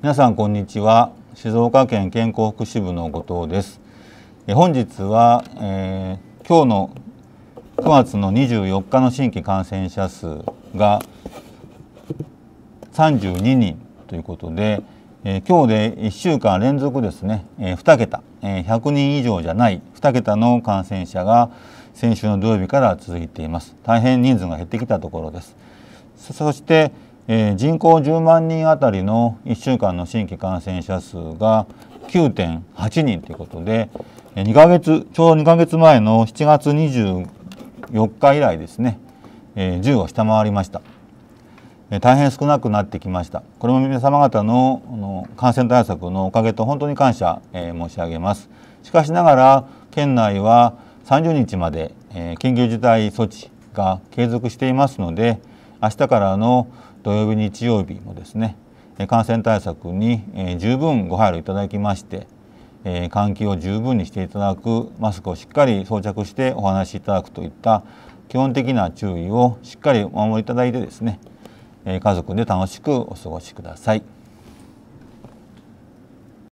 皆さんこんにちは静岡県健康福祉部の後藤です本日は、えー、今日の9月の24日の新規感染者数が32人ということで、えー、今日で1週間連続ですね、えー、2桁、えー、100人以上じゃない2桁の感染者が先週の土曜日から続いています大変人数が減ってきたところですそして、人口10万人あたりの1週間の新規感染者数が9.8人ということで2ヶ月ちょうど2ヶ月前の7月24日以来ですね、え10を下回りました、大変少なくなってきましたこれも皆様方の感染対策のおかげと本当に感謝、申し上げますしかしながら県内は30日まで、緊急事態措置が継続していますので、明日からの土曜日日曜日もですね感染対策に十分ご配慮いただきまして換気を十分にしていただくマスクをしっかり装着してお話しいただくといった基本的な注意をしっかりお守りいただいてですね家族で楽しくお過ごしください。